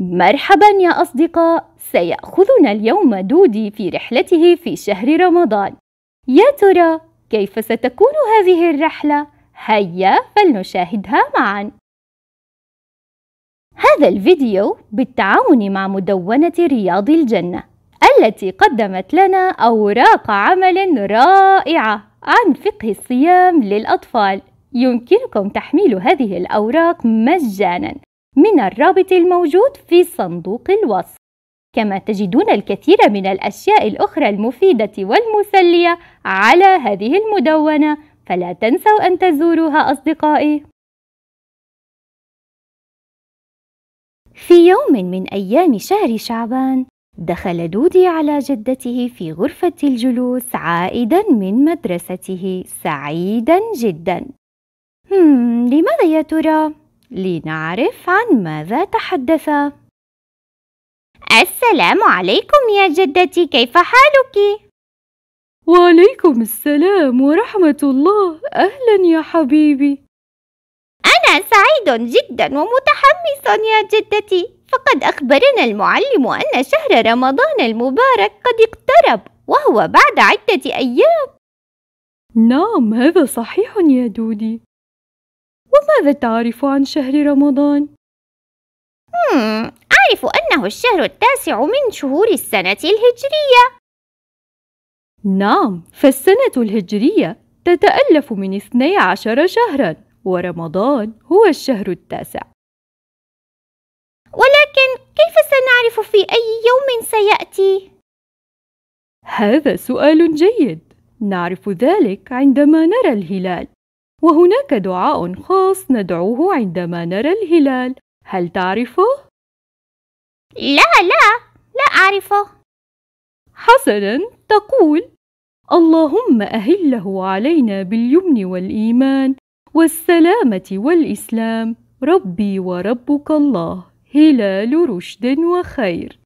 مرحبا يا أصدقاء سيأخذنا اليوم دودي في رحلته في شهر رمضان يا ترى كيف ستكون هذه الرحلة؟ هيا فلنشاهدها معا هذا الفيديو بالتعاون مع مدونة رياض الجنة التي قدمت لنا أوراق عمل رائعة عن فقه الصيام للأطفال يمكنكم تحميل هذه الأوراق مجاناً من الرابط الموجود في صندوق الوصف كما تجدون الكثير من الأشياء الأخرى المفيدة والمسلية على هذه المدونة فلا تنسوا أن تزوروها أصدقائي في يوم من أيام شهر شعبان دخل دودي على جدته في غرفة الجلوس عائدا من مدرسته سعيدا جدا لماذا يا ترى؟ لنعرف عن ماذا تحدث السلام عليكم يا جدتي كيف حالك وعليكم السلام ورحمه الله اهلا يا حبيبي انا سعيد جدا ومتحمس يا جدتي فقد اخبرنا المعلم ان شهر رمضان المبارك قد اقترب وهو بعد عده ايام نعم هذا صحيح يا دودي وماذا تعرف عن شهر رمضان؟ مم، أعرف أنه الشهر التاسع من شهور السنة الهجرية نعم فالسنة الهجرية تتألف من 12 شهرا ورمضان هو الشهر التاسع ولكن كيف سنعرف في أي يوم سيأتي؟ هذا سؤال جيد نعرف ذلك عندما نرى الهلال وهناك دعاء خاص ندعوه عندما نرى الهلال هل تعرفه؟ لا لا لا أعرفه حسنا تقول اللهم أهله علينا باليمن والإيمان والسلامة والإسلام ربي وربك الله هلال رشد وخير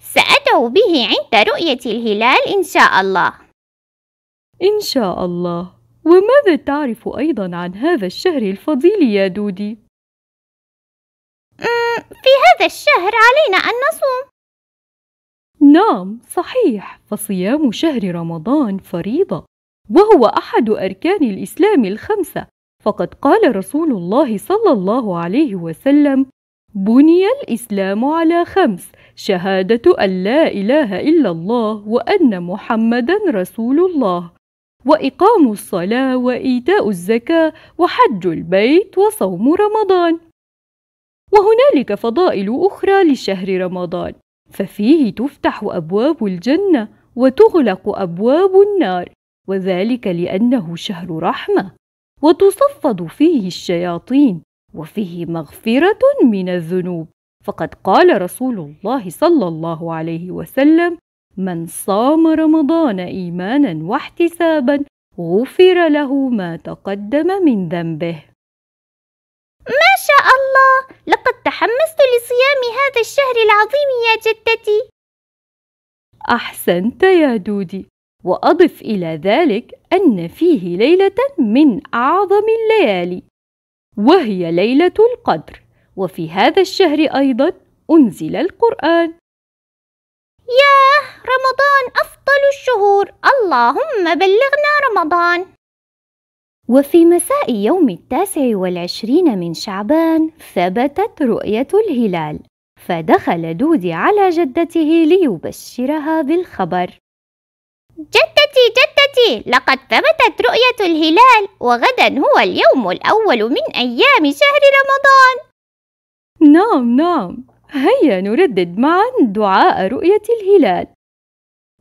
سأدعو به عند رؤية الهلال إن شاء الله إن شاء الله وماذا تعرف أيضا عن هذا الشهر الفضيل يا دودي؟ أمم، في هذا الشهر علينا أن نصوم نعم صحيح فصيام شهر رمضان فريضة وهو أحد أركان الإسلام الخمسة فقد قال رسول الله صلى الله عليه وسلم بني الإسلام على خمس شهادة أن لا إله إلا الله وأن محمدا رسول الله واقام الصلاه وايتاء الزكاه وحج البيت وصوم رمضان وهنالك فضائل اخرى لشهر رمضان ففيه تفتح ابواب الجنه وتغلق ابواب النار وذلك لانه شهر رحمه وتصفد فيه الشياطين وفيه مغفره من الذنوب فقد قال رسول الله صلى الله عليه وسلم من صام رمضان ايمانا واحتسابا غفر له ما تقدم من ذنبه ما شاء الله لقد تحمست لصيام هذا الشهر العظيم يا جدتي احسنت يا دودي واضف الى ذلك ان فيه ليله من اعظم الليالي وهي ليله القدر وفي هذا الشهر ايضا انزل القران ياه رمضان أفضل الشهور اللهم بلغنا رمضان وفي مساء يوم التاسع والعشرين من شعبان ثبتت رؤية الهلال فدخل دودي على جدته ليبشرها بالخبر جدتي جدتي لقد ثبتت رؤية الهلال وغدا هو اليوم الأول من أيام شهر رمضان نعم نعم هيا نردد معا دعاء رؤية الهلال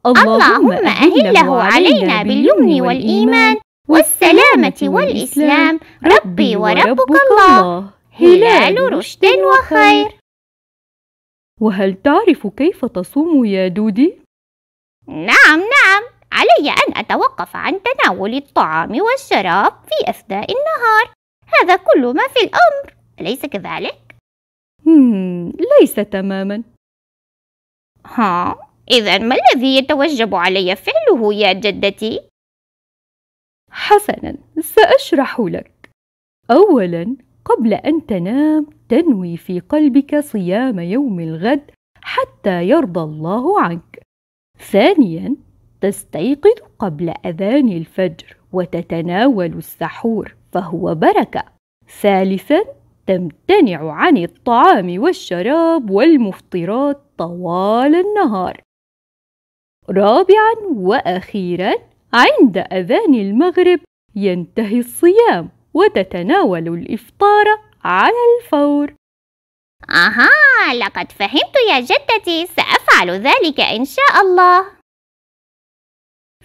اللهم أهله علينا باليمن والإيمان والسلامة والإسلام ربي وربك الله هلال رشد وخير وهل تعرف كيف تصوم يا دودي؟ نعم نعم علي أن أتوقف عن تناول الطعام والشراب في أثناء النهار هذا كل ما في الأمر أليس كذلك؟ ليس تماما ها إذا ما الذي يتوجب علي فعله يا جدتي؟ حسنا سأشرح لك أولا قبل أن تنام تنوي في قلبك صيام يوم الغد حتى يرضى الله عنك ثانيا تستيقظ قبل أذان الفجر وتتناول السحور فهو بركة ثالثا تمتنع عن الطعام والشراب والمفطرات طوال النهار رابعا واخيرا عند اذان المغرب ينتهي الصيام وتتناول الافطار على الفور اها لقد فهمت يا جدتي سافعل ذلك ان شاء الله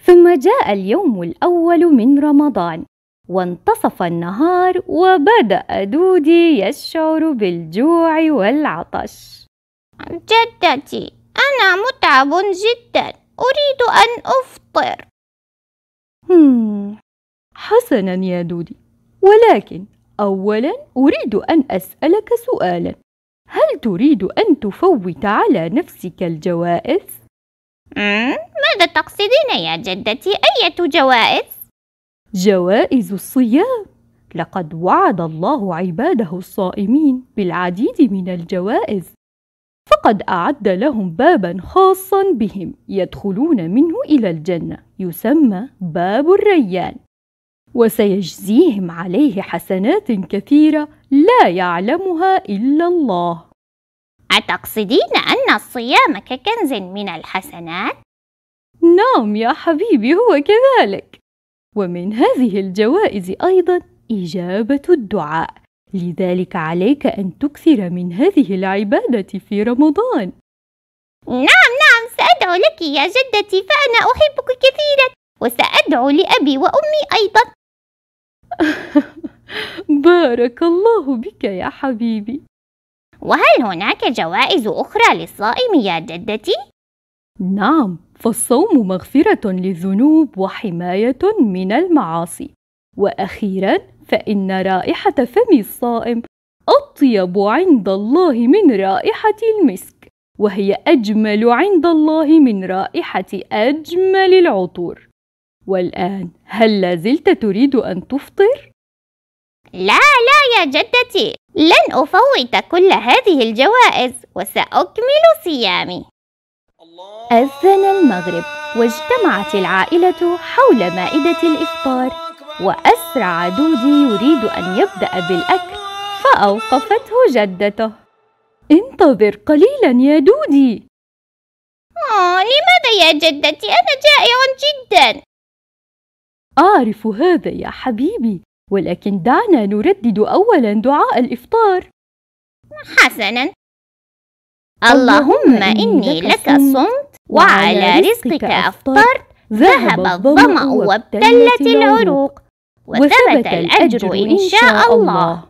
ثم جاء اليوم الاول من رمضان وانتصف النهار وبدأ دودي يشعر بالجوع والعطش جدتي أنا متعب جدا أريد أن أفطر حسنا يا دودي ولكن أولا أريد أن أسألك سؤالا هل تريد أن تفوت على نفسك الجوائز؟ ماذا تقصدين يا جدتي أية جوائز؟ جوائز الصيام لقد وعد الله عباده الصائمين بالعديد من الجوائز فقد اعد لهم بابا خاصا بهم يدخلون منه الى الجنه يسمى باب الريان وسيجزيهم عليه حسنات كثيره لا يعلمها الا الله اتقصدين ان الصيام ككنز من الحسنات نعم يا حبيبي هو كذلك ومن هذه الجوائز أيضا إجابة الدعاء لذلك عليك أن تكثر من هذه العبادة في رمضان نعم نعم سأدعو لك يا جدتي فأنا أحبك كثيرا وسأدعو لأبي وأمي أيضا بارك الله بك يا حبيبي وهل هناك جوائز أخرى للصائم يا جدتي؟ نعم فالصوم مغفره للذنوب وحمايه من المعاصي واخيرا فان رائحه فم الصائم اطيب عند الله من رائحه المسك وهي اجمل عند الله من رائحه اجمل العطور والان هل لازلت تريد ان تفطر لا لا يا جدتي لن افوت كل هذه الجوائز وساكمل صيامي أذن المغرب واجتمعت العائلة حول مائدة الإفطار وأسرع دودي يريد أن يبدأ بالأكل فأوقفته جدته انتظر قليلا يا دودي آه، لماذا يا جدتي أنا جائع جدا أعرف هذا يا حبيبي ولكن دعنا نردد أولا دعاء الإفطار حسنا اللهم إني لك صمت وعلى رزقك أفطرت ذهب الظمأ وابتلت العروق وثبت الأجر إن شاء الله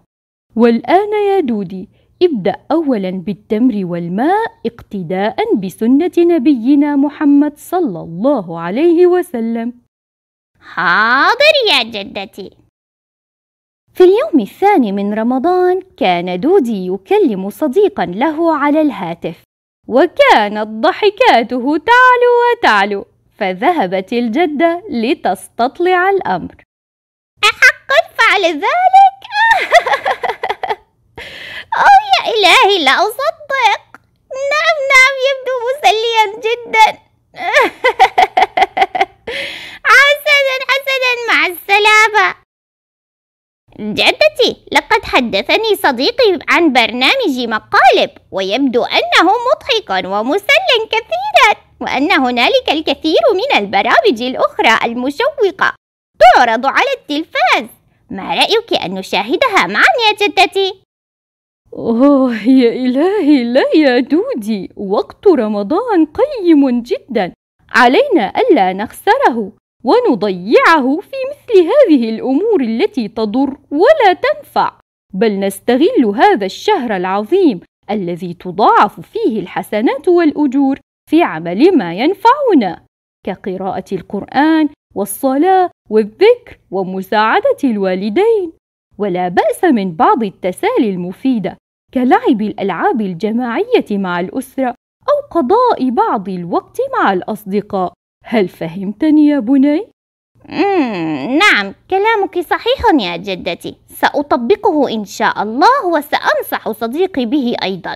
والآن يا دودي ابدأ أولا بالتمر والماء اقتداء بسنة نبينا محمد صلى الله عليه وسلم حاضر يا جدتي في اليوم الثاني من رمضان كان دودي يكلم صديقا له على الهاتف وكانت ضحكاته تعلو وتعلو فذهبت الجدة لتستطلع الأمر أحقا فعل ذلك؟ أو يا إلهي لا أصدق نعم نعم يبدو مسليا جدا حسنا حسنا مع السلامة جدتي لقد حدثني صديقي عن برنامج مقالب ويبدو أنه مضحك ومسل كثيرا وأن هنالك الكثير من البرامج الأخرى المشوقة تعرض على التلفاز ما رأيك أن نشاهدها معا يا جدتي؟ آه يا إلهي لا يا دودي وقت رمضان قيم جدا علينا ألا نخسره ونضيعه في مثل هذه الأمور التي تضر ولا تنفع بل نستغل هذا الشهر العظيم الذي تضاعف فيه الحسنات والأجور في عمل ما ينفعنا كقراءة القرآن والصلاة والذكر ومساعدة الوالدين ولا بأس من بعض التسالي المفيدة كلعب الألعاب الجماعية مع الأسرة أو قضاء بعض الوقت مع الأصدقاء هل فهمتني يا بني؟ مم، نعم كلامك صحيح يا جدتي سأطبقه إن شاء الله وسأنصح صديقي به أيضا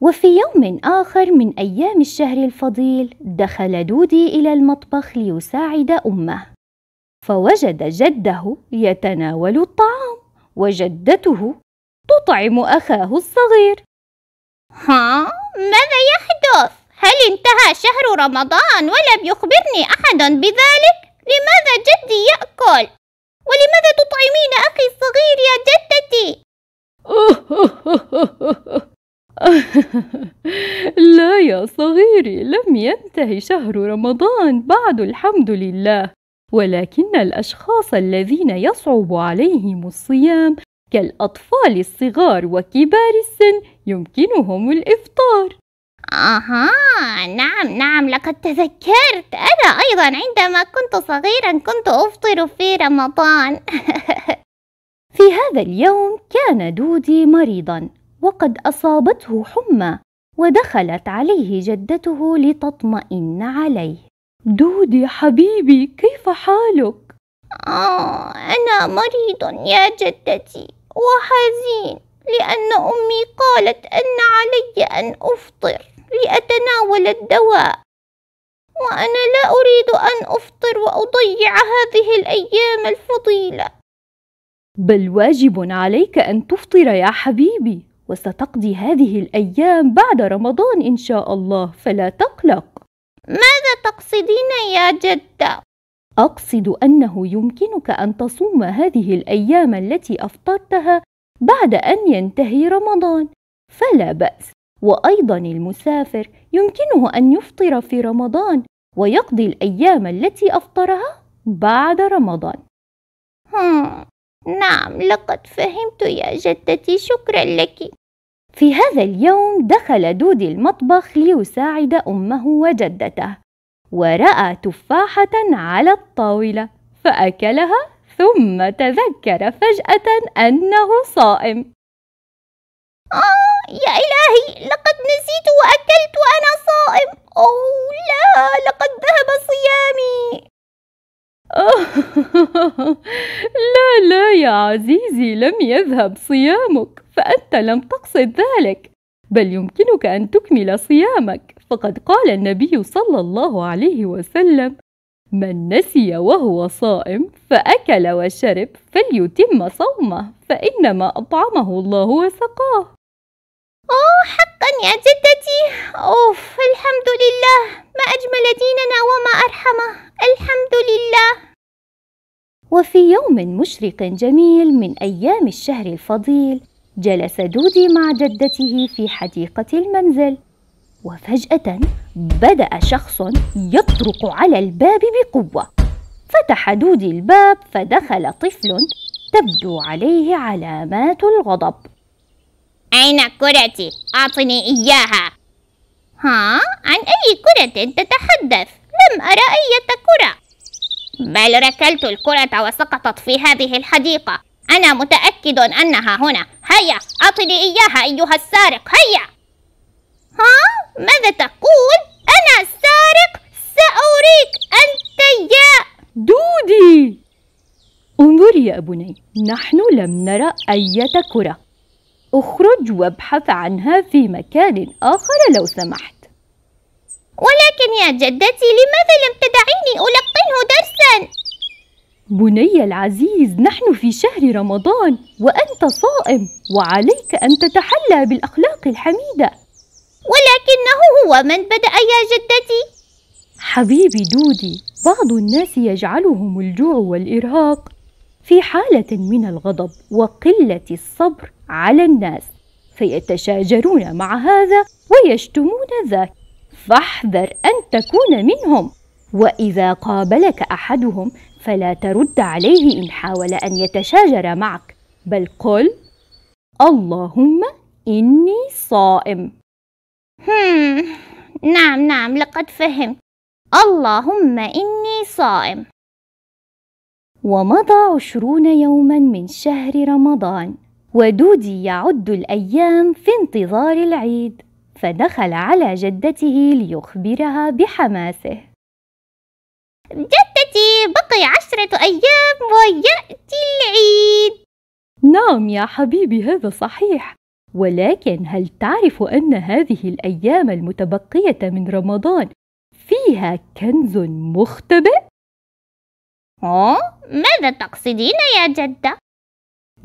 وفي يوم آخر من أيام الشهر الفضيل دخل دودي إلى المطبخ ليساعد أمه فوجد جده يتناول الطعام وجدته تطعم أخاه الصغير ها ماذا يحدث؟ هل انتهى شهر رمضان ولم يخبرني أحد بذلك؟ لماذا جدي يأكل؟ ولماذا تطعمين أخي الصغير يا جدتي؟ لا يا صغيري لم ينتهي شهر رمضان بعد الحمد لله ولكن الاشخاص الذين يصعب عليهم الصيام كالاطفال الصغار وكبار السن يمكنهم الافطار آها نعم نعم لقد تذكرت أنا أيضا عندما كنت صغيرا كنت أفطر في رمضان في هذا اليوم كان دودي مريضا وقد أصابته حمى ودخلت عليه جدته لتطمئن عليه دودي حبيبي كيف حالك؟ آه أنا مريض يا جدتي وحزين لأن أمي قالت أن علي أن أفطر لأتناول الدواء وأنا لا أريد أن أفطر وأضيع هذه الأيام الفضيلة بل واجب عليك أن تفطر يا حبيبي وستقضي هذه الأيام بعد رمضان إن شاء الله فلا تقلق ماذا تقصدين يا جدة؟ أقصد أنه يمكنك أن تصوم هذه الأيام التي أفطرتها بعد أن ينتهي رمضان فلا بأس وايضا المسافر يمكنه ان يفطر في رمضان ويقضي الايام التي افطرها بعد رمضان نعم لقد فهمت يا جدتي شكرا لك في هذا اليوم دخل دودي المطبخ ليساعد امه وجدته وراى تفاحه على الطاوله فاكلها ثم تذكر فجاه انه صائم آه يا إلهي لقد نسيت وأكلت وأنا صائم أوه لا لقد ذهب صيامي لا لا يا عزيزي لم يذهب صيامك فأنت لم تقصد ذلك بل يمكنك أن تكمل صيامك فقد قال النبي صلى الله عليه وسلم من نسي وهو صائم فأكل وشرب فليتم صومه فإنما أطعمه الله وسقاه أوه حقا يا جدتي أوف الحمد لله ما أجمل ديننا وما أرحمه الحمد لله وفي يوم مشرق جميل من أيام الشهر الفضيل جلس دودي مع جدته في حديقة المنزل وفجأة بدأ شخص يطرق على الباب بقوة فتح دودي الباب فدخل طفل تبدو عليه علامات الغضب أين كرتي؟ أعطني إياها ها؟ عن أي كرة تتحدث؟ لم أرى أي كرة بل ركلت الكرة وسقطت في هذه الحديقة أنا متأكد أنها هنا هيا أعطني إياها أيها السارق هيا ها؟ ماذا تقول؟ أنا السارق سأريك أنت يا دودي انظري يا بني نحن لم نرى أي كرة اخرج وابحث عنها في مكان آخر لو سمحت ولكن يا جدتي لماذا لم تدعيني ألقنه درسا؟ بني العزيز نحن في شهر رمضان وأنت صائم وعليك أن تتحلى بالأخلاق الحميدة ولكنه هو من بدأ يا جدتي حبيبي دودي بعض الناس يجعلهم الجوع والإرهاق في حالة من الغضب وقلة الصبر على الناس فيتشاجرون مع هذا ويشتمون ذاك فاحذر أن تكون منهم وإذا قابلك أحدهم فلا ترد عليه إن حاول أن يتشاجر معك بل قل اللهم إني صائم هم نعم نعم لقد فهمت اللهم إني صائم ومضى عشرون يوما من شهر رمضان ودودي يعد الأيام في انتظار العيد فدخل على جدته ليخبرها بحماسه جدتي بقي عشرة أيام ويأتي العيد نعم يا حبيبي هذا صحيح ولكن هل تعرف أن هذه الأيام المتبقية من رمضان فيها كنز مختبئ؟ ماذا تقصدين يا جدة؟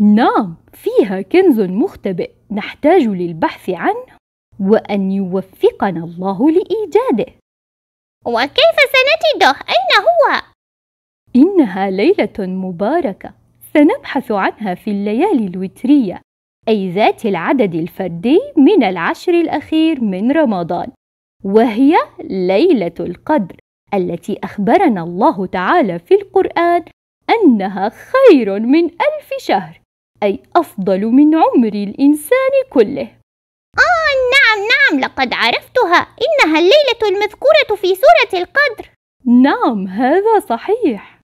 نعم فيها كنز مختبئ نحتاج للبحث عنه وأن يوفقنا الله لإيجاده وكيف سنجده؟ أين هو؟ إنها ليلة مباركة سنبحث عنها في الليالي الوترية أي ذات العدد الفردي من العشر الأخير من رمضان وهي ليلة القدر التي أخبرنا الله تعالى في القرآن أنها خير من ألف شهر أي أفضل من عمر الإنسان كله آه نعم نعم لقد عرفتها إنها الليلة المذكورة في سورة القدر نعم هذا صحيح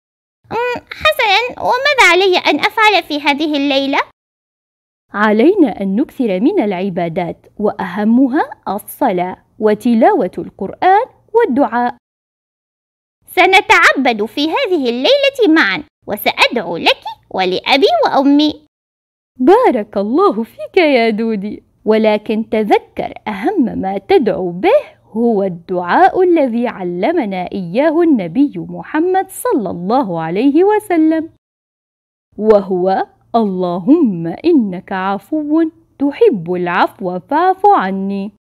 حسنا وماذا علي أن أفعل في هذه الليلة؟ علينا أن نكثر من العبادات وأهمها الصلاة وتلاوة القرآن والدعاء سنتعبد في هذه الليلة معا وسأدعو لك ولأبي وأمي بارك الله فيك يا دودي ولكن تذكر اهم ما تدعو به هو الدعاء الذي علمنا اياه النبي محمد صلى الله عليه وسلم وهو اللهم انك عفو تحب العفو فاعف عني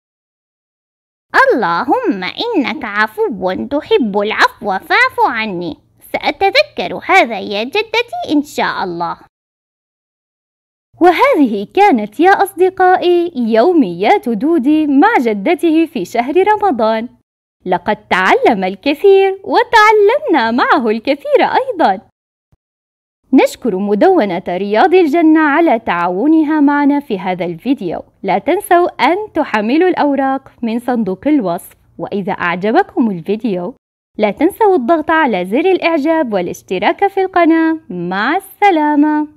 اللهم انك عفو تحب العفو فاعف عني ساتذكر هذا يا جدتي ان شاء الله وهذه كانت يا أصدقائي يوميات دودي مع جدته في شهر رمضان لقد تعلم الكثير وتعلمنا معه الكثير أيضا نشكر مدونة رياض الجنة على تعاونها معنا في هذا الفيديو لا تنسوا أن تحملوا الأوراق من صندوق الوصف وإذا أعجبكم الفيديو لا تنسوا الضغط على زر الإعجاب والاشتراك في القناة مع السلامة